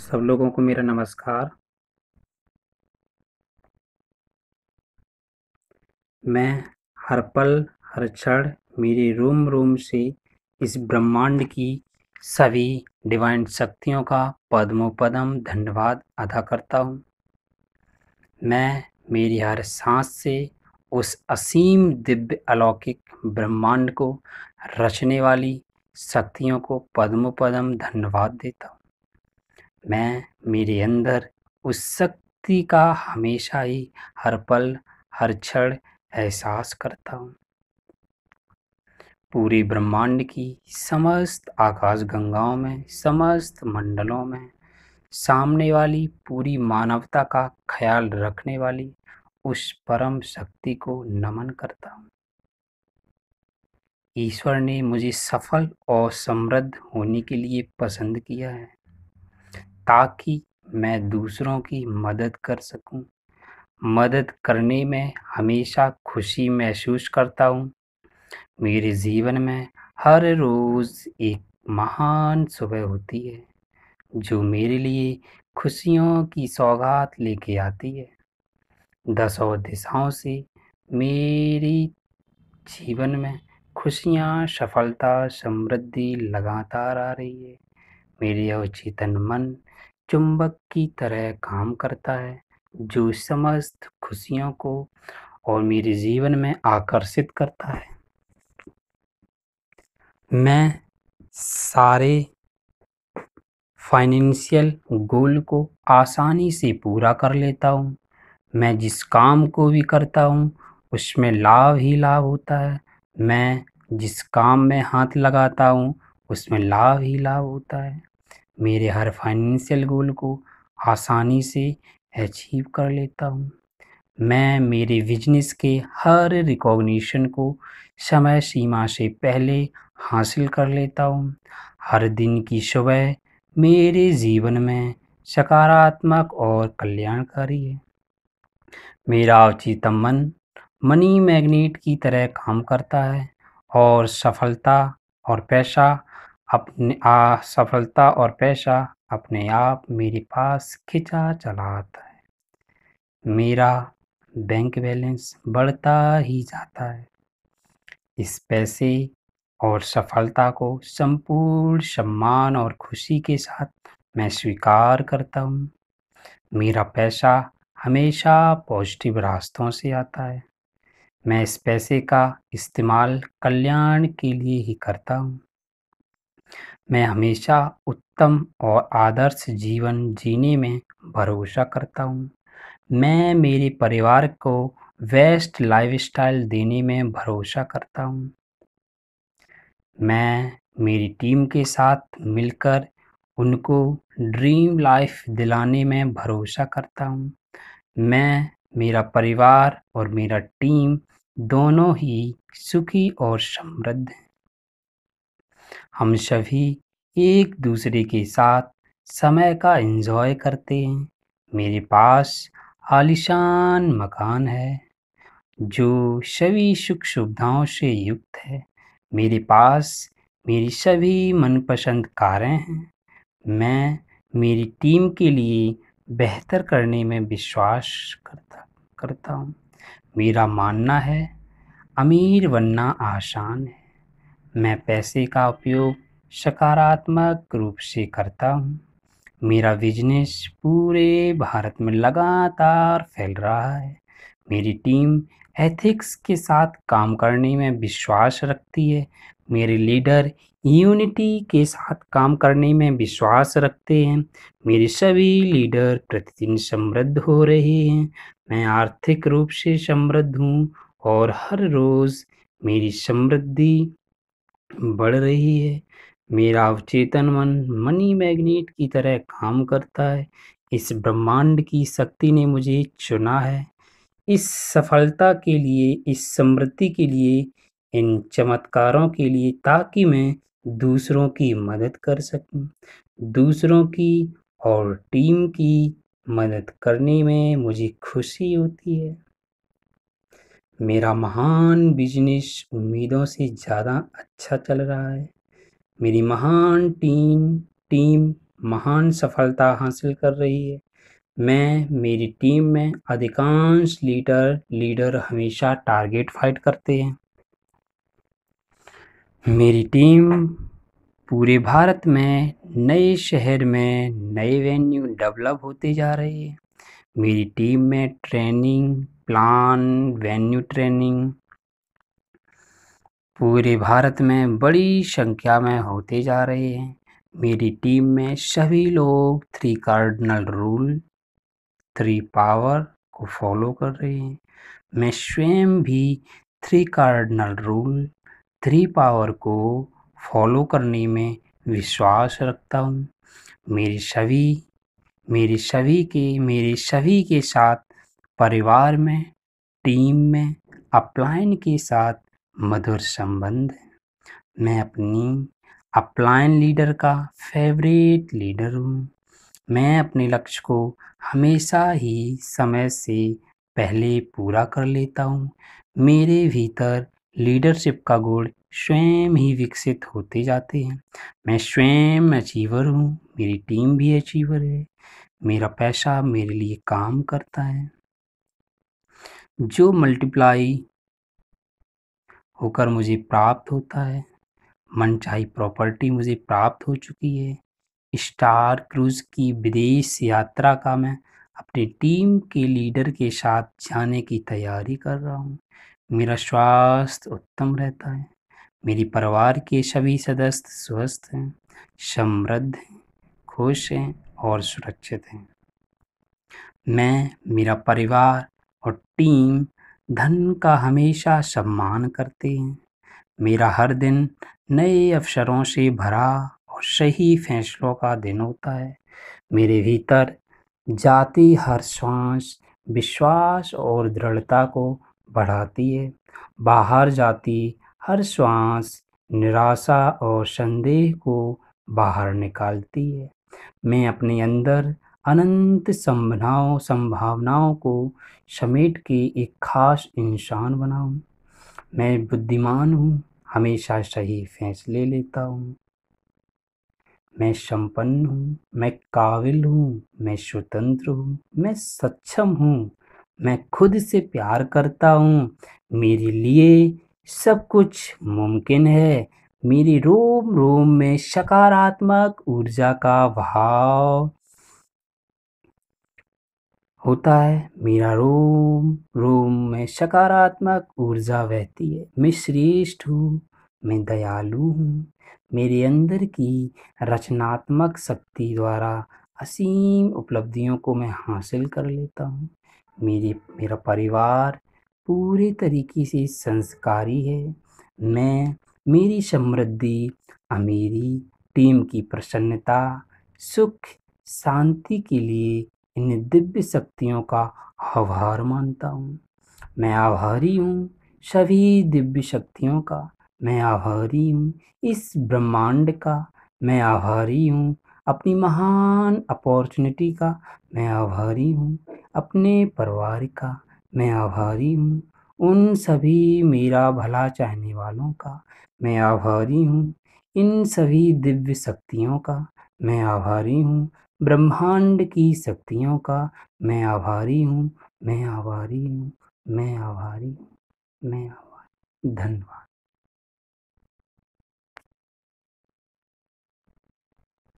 सब लोगों को मेरा नमस्कार मैं हर पल हर क्षण मेरे रूम रूम से इस ब्रह्मांड की सभी डिवाइन शक्तियों का पदम धन्यवाद अदा करता हूँ मैं मेरी हर सांस से उस असीम दिव्य अलौकिक ब्रह्मांड को रचने वाली शक्तियों को पद्मोपदम धन्यवाद देता हूँ मैं मेरे अंदर उस शक्ति का हमेशा ही हर पल हर क्षण एहसास करता हूँ पूरे ब्रह्मांड की समस्त आकाश गंगाओं में समस्त मंडलों में सामने वाली पूरी मानवता का ख्याल रखने वाली उस परम शक्ति को नमन करता हूँ ईश्वर ने मुझे सफल और समृद्ध होने के लिए पसंद किया है ताकि मैं दूसरों की मदद कर सकूं। मदद करने में हमेशा खुशी महसूस करता हूँ मेरे जीवन में हर रोज़ एक महान सुबह होती है जो मेरे लिए खुशियों की सौगात लेके आती है दसों दिशाओं से मेरी जीवन में खुशियाँ सफलता समृद्धि लगातार आ रही है मेरे अवचेतन मन चुंबक की तरह काम करता है जो समस्त खुशियों को और मेरे जीवन में आकर्षित करता है मैं सारे फाइनेंशियल गोल को आसानी से पूरा कर लेता हूँ मैं जिस काम को भी करता हूँ उसमें लाभ ही लाभ होता है मैं जिस काम में हाथ लगाता हूँ उसमें लाभ ही लाभ होता है मेरे हर फाइनेंशियल गोल को आसानी से अचीव कर लेता हूँ मैं मेरे बिजनेस के हर रिकॉग्निशन को समय सीमा से पहले हासिल कर लेता हूँ हर दिन की सुबह मेरे जीवन में सकारात्मक और कल्याणकारी है मेरा अवचित मन मनी मैग्नेट की तरह काम करता है और सफलता और पैसा अपने आ, सफलता और पैसा अपने आप मेरे पास खिंचा चला आता है मेरा बैंक बैलेंस बढ़ता ही जाता है इस पैसे और सफलता को संपूर्ण सम्मान और खुशी के साथ मैं स्वीकार करता हूँ मेरा पैसा हमेशा पॉजिटिव रास्तों से आता है मैं इस पैसे का इस्तेमाल कल्याण के लिए ही करता हूँ मैं हमेशा उत्तम और आदर्श जीवन जीने में भरोसा करता हूँ मैं मेरे परिवार को वेस्ट लाइफस्टाइल देने में भरोसा करता हूँ मैं मेरी टीम के साथ मिलकर उनको ड्रीम लाइफ दिलाने में भरोसा करता हूँ मैं मेरा परिवार और मेरा टीम दोनों ही सुखी और समृद्ध हैं हम सभी एक दूसरे के साथ समय का इंजॉय करते हैं मेरे पास आलिशान मकान है जो सभी सुख सुविधाओं से युक्त है मेरे पास मेरी सभी मनपसंद कारें हैं मैं मेरी टीम के लिए बेहतर करने में विश्वास करता करता हूँ मेरा मानना है अमीर बनना आसान है मैं पैसे का उपयोग सकारात्मक रूप से करता हूँ मेरा बिजनेस पूरे भारत में लगातार फैल रहा है मेरी टीम एथिक्स के साथ काम करने में विश्वास रखती है मेरे लीडर यूनिटी के साथ काम करने में विश्वास रखते हैं मेरे सभी लीडर प्रतिदिन समृद्ध हो रहे हैं मैं आर्थिक रूप से समृद्ध हूँ और हर रोज़ मेरी समृद्धि बढ़ रही है मेरा अवचेतन मन मनी मैग्नेट की तरह काम करता है इस ब्रह्मांड की शक्ति ने मुझे चुना है इस सफलता के लिए इस समृद्धि के लिए इन चमत्कारों के लिए ताकि मैं दूसरों की मदद कर सकूं, दूसरों की और टीम की मदद करने में मुझे खुशी होती है मेरा महान बिजनेस उम्मीदों से ज़्यादा अच्छा चल रहा है मेरी महान टीम टीम महान सफलता हासिल कर रही है मैं मेरी टीम में अधिकांश लीडर लीडर हमेशा टारगेट फाइट करते हैं मेरी टीम पूरे भारत में नए शहर में नए वेन्यू डेवलप होते जा रही है मेरी टीम में ट्रेनिंग प्लान वेन्यू ट्रेनिंग पूरे भारत में बड़ी संख्या में होते जा रहे हैं मेरी टीम में सभी लोग three cardinal rule three power को फॉलो कर रहे हैं मैं स्वयं भी three cardinal rule three power को फॉलो करने में विश्वास रखता हूँ मेरे सभी मेरे सभी के मेरे सभी के साथ परिवार में टीम में अप्लायन के साथ मधुर संबंध मैं अपनी अपलायन लीडर का फेवरेट लीडर हूँ मैं अपने लक्ष्य को हमेशा ही समय से पहले पूरा कर लेता हूँ मेरे भीतर लीडरशिप का गुण स्वयं ही विकसित होते जाते हैं मैं स्वयं अचीवर हूँ मेरी टीम भी अचीवर है मेरा पैसा मेरे लिए काम करता है जो मल्टीप्लाई होकर मुझे प्राप्त होता है मनचाही प्रॉपर्टी मुझे प्राप्त हो चुकी है स्टार क्रूज की विदेश यात्रा का मैं अपनी टीम के लीडर के साथ जाने की तैयारी कर रहा हूँ मेरा स्वास्थ्य उत्तम रहता है मेरी परिवार के सभी सदस्य स्वस्थ हैं समृद्ध हैं खुश हैं और सुरक्षित हैं मैं मेरा परिवार और टीम धन का हमेशा सम्मान करते हैं मेरा हर दिन नए अवसरों से भरा और सही फैसलों का दिन होता है मेरे भीतर जाती हर सांस विश्वास और दृढ़ता को बढ़ाती है बाहर जाती हर श्वास निराशा और संदेह को बाहर निकालती है मैं अपने अंदर अनंत संभावनाओं संभावनाओं को समेट के एक खास इंसान बनाऊं मैं बुद्धिमान हूँ हमेशा सही फैसले लेता हूँ मैं संपन्न हूँ मैं काबिल हूँ मैं स्वतंत्र हूँ मैं सक्षम हूँ मैं खुद से प्यार करता हूँ मेरे लिए सब कुछ मुमकिन है मेरी रोम रोम में सकारात्मक ऊर्जा का भाव होता है मेरा रोम रोम में सकारात्मक ऊर्जा बहती है मैं श्रेष्ठ हूँ मैं दयालु हूँ मेरे अंदर की रचनात्मक शक्ति द्वारा असीम उपलब्धियों को मैं हासिल कर लेता हूँ मेरे मेरा परिवार पूरे तरीके से संस्कारी है मैं मेरी समृद्धि अमीरी टीम की प्रसन्नता सुख शांति के लिए इन दिव्य शक्तियों का आभार मानता हूँ मैं आभारी हूँ सभी दिव्य शक्तियों का मैं आभारी हूँ इस ब्रह्मांड का मैं आभारी हूँ अपनी महान अपॉर्चुनिटी का मैं आभारी हूँ अपने परिवार का मैं आभारी हूँ उन सभी मेरा भला चाहने वालों का मैं आभारी हूँ इन सभी दिव्य शक्तियों का मैं आभारी हूँ ब्रह्मांड की शक्तियों का मैं आभारी हूँ मैं आभारी हूँ मैं आभारी हूँ मैं आभारी धन्यवाद